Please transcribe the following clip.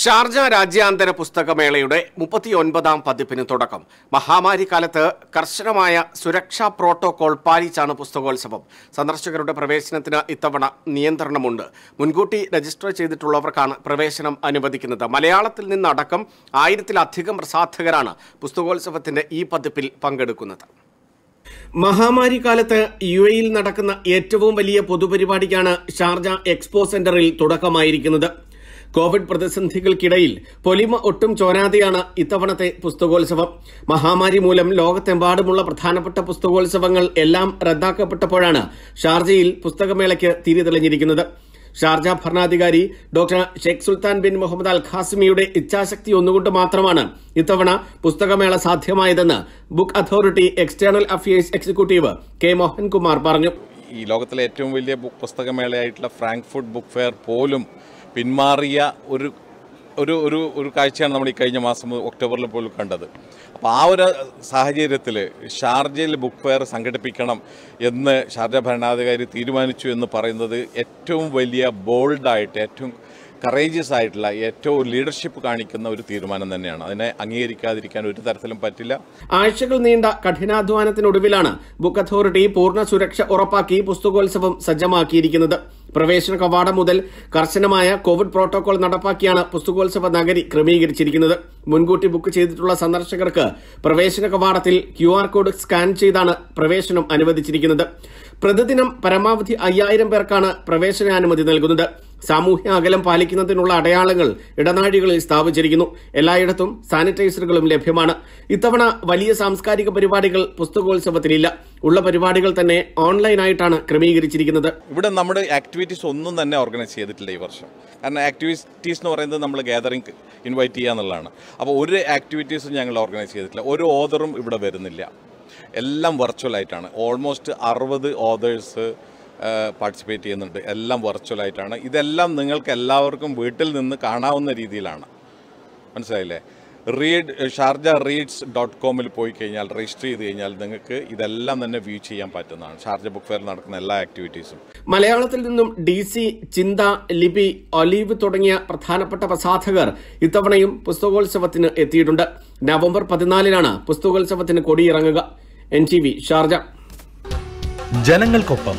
Sharjah രാജ്യാന്തര പുസ്തകമേളയുടെ മുപ്പത്തിയൊൻപതാം പതിപ്പിന് തുടക്കം മഹാമാരി കാലത്ത് കർശനമായ സുരക്ഷാ പ്രോട്ടോകോൾ പാലിച്ചാണ് പുസ്തകോത്സവം സന്ദർശകരുടെ പ്രവേശനത്തിന് ഇത്തവണ നിയന്ത്രണമുണ്ട് മുൻകൂട്ടി രജിസ്റ്റർ ചെയ്തിട്ടുള്ളവർക്കാണ് പ്രവേശനം അനുവദിക്കുന്നത് മലയാളത്തിൽ നിന്നടക്കം ആയിരത്തിലധികം പ്രസാധകരാണ് പുസ്തകോത്സവത്തിന്റെ ഈ പതിപ്പിൽ പങ്കെടുക്കുന്നത് മഹാമാരി കാലത്ത് യു എയിൽ നടക്കുന്ന ഏറ്റവും വലിയ പൊതുപരിപാടിക്കാണ് ഷാർജ എക്സ്പോ സെന്ററിൽ തുടക്കമായിരിക്കുന്നത് കോവിഡ് പ്രതിസന്ധികൾക്കിടയിൽ പൊലിമ ഒട്ടും ചോരാതെയാണ് ഇത്തവണത്തെ പുസ്തകോത്സവം മഹാമാരി മൂലം ലോകത്തെമ്പാടുമുള്ള പ്രധാനപ്പെട്ട പുസ്തകോത്സവങ്ങൾ എല്ലാം റദ്ദാക്കപ്പെട്ടപ്പോഴാണ് ഷാർജയിൽ പുസ്തകമേളയ്ക്ക് തിരി തെളിഞ്ഞിരിക്കുന്നത് ഷാർജ ഭരണാധികാരി doctor Sheikh Sultan bin Muhammad Al ഖാസിമിയുടെ ഇച്ഛാശക്തി ഒന്നുകൊണ്ട് മാത്രമാണ് ഇത്തവണ പുസ്തകമേള സാധ്യമായതെന്ന് book authority external affairs executive K Mohankumar പറഞ്ഞു ഈ ലോകത്തിലെ ഏറ്റവും വലിയ പുസ്തകമേളയായിട്ടുള്ള ഫ്രാങ്ക്ഫുഡ് ബുക്ക് ഫെയർ പോലും പിന്മാറിയ ഒരു ഒരു ഒരു ഒരു കാഴ്ചയാണ് നമ്മൾ ഈ കഴിഞ്ഞ മാസം ഒക്ടോബറിൽ പോലും കണ്ടത് അപ്പോൾ ആ ഒരു സാഹചര്യത്തിൽ ഷാർജയിൽ ബുക്ക് ഫെയർ സംഘടിപ്പിക്കണം എന്ന് ഷാർജ ഭരണാധികാരി തീരുമാനിച്ചു എന്ന് പറയുന്നത് ഏറ്റവും വലിയ ബോൾഡായിട്ട് ഏറ്റവും കറേജിയസ് ആയിട്ടുള്ള ഏറ്റവും ലീഡർഷിപ്പ് കാണിക്കുന്ന ഒരു തീരുമാനം തന്നെയാണ് അതിനെ അംഗീകരിക്കാതിരിക്കാൻ ഒരു തരത്തിലും പറ്റില്ല ആഴ്ചകൾ നീണ്ട കഠിനാധ്വാനത്തിനൊടുവിലാണ് ബുക്ക് അതോറിറ്റി പൂർണ്ണ സുരക്ഷ ഉറപ്പാക്കി പുസ്തകോത്സവം സജ്ജമാക്കിയിരിക്കുന്നത് പ്രവേശന കവാടം മുതൽ കർശനമായ കോവിഡ് പ്രോട്ടോകോൾ നടപ്പാക്കിയാണ് പുസ്തകോത്സവ നഗരി ക്രമീകരിച്ചിരിക്കുന്നത് മുൻകൂട്ടി ബുക്ക് ചെയ്തിട്ടുള്ള സന്ദർശകർക്ക് പ്രവേശന കവാടത്തിൽ ക്യു കോഡ് സ്കാൻ ചെയ്താണ് പ്രവേശനം അനുവദിച്ചിരിക്കുന്നത് പ്രതിദിനം പരമാവധി അയ്യായിരം പേർക്കാണ് പ്രവേശനാനുമതി നൽകുന്നത് സാമൂഹ്യ അകലം പാലിക്കുന്നതിനുള്ള അടയാളങ്ങൾ ഇടനാഴികളിൽ സ്ഥാപിച്ചിരിക്കുന്നു എല്ലായിടത്തും സാനിറ്റൈസറുകളും ലഭ്യമാണ് ഇത്തവണ വലിയ സാംസ്കാരിക പരിപാടികൾ പുസ്തകോത്സവത്തിനില്ല ഉള്ള പരിപാടികൾ തന്നെ ഓൺലൈനായിട്ടാണ് ക്രമീകരിച്ചിരിക്കുന്നത് ഇവിടെ നമ്മുടെ ആക്ടിവിറ്റീസ് ഒന്നും തന്നെ ഓർഗനൈസ് ചെയ്തിട്ടില്ല ഈ വർഷം കാരണം ആക്ടിവിറ്റീസ് എന്ന് പറയുന്നത് നമ്മൾ ഗാദറിംഗ് ഇൻവൈറ്റ് ചെയ്യുക എന്നുള്ളതാണ് അപ്പോൾ ഒരു ആക്ടിവിറ്റീസും ഞങ്ങൾ ഓർഗനൈസ് ചെയ്തിട്ടില്ല ഒരു ഓദറും ഇവിടെ വരുന്നില്ല എല്ലാം വെർച്വൽ ആയിട്ടാണ് ഓൾമോസ്റ്റ് അറുപത് ഓതേഴ്സ് പാർട്ടിസിപ്പേറ്റ് ചെയ്യുന്നുണ്ട് എല്ലാം വെർച്വലായിട്ടാണ് ഇതെല്ലാം നിങ്ങൾക്ക് എല്ലാവർക്കും വീട്ടിൽ നിന്ന് കാണാവുന്ന രീതിയിലാണ് മനസ്സിലായില്ലേ റീഡ് ഷാർജ റീഡ്സ് ഡോട്ട് കോമിൽ പോയി കഴിഞ്ഞാൽ രജിസ്റ്റർ ചെയ്ത് കഴിഞ്ഞാൽ നിങ്ങൾക്ക് ഇതെല്ലാം തന്നെ വ്യൂ ചെയ്യാൻ പറ്റുന്നതാണ് ഷാർജ ബുക്ക് ഫെയറിൽ നടക്കുന്ന എല്ലാ ആക്ടിവിറ്റീസും മലയാളത്തിൽ നിന്നും ഡി സി ചിന്ത ലിപി ഒലീവ് തുടങ്ങിയ പ്രധാനപ്പെട്ട പ്രസാധകർ ഇത്തവണയും പുസ്തകോത്സവത്തിന് എത്തിയിട്ടുണ്ട് നവംബർ പതിനാലിനാണ് പുസ്തകോത്സവത്തിന് കൊടിയിറങ്ങുക എൻ ടി വി ഷാർജ ജനങ്ങൾക്കൊപ്പം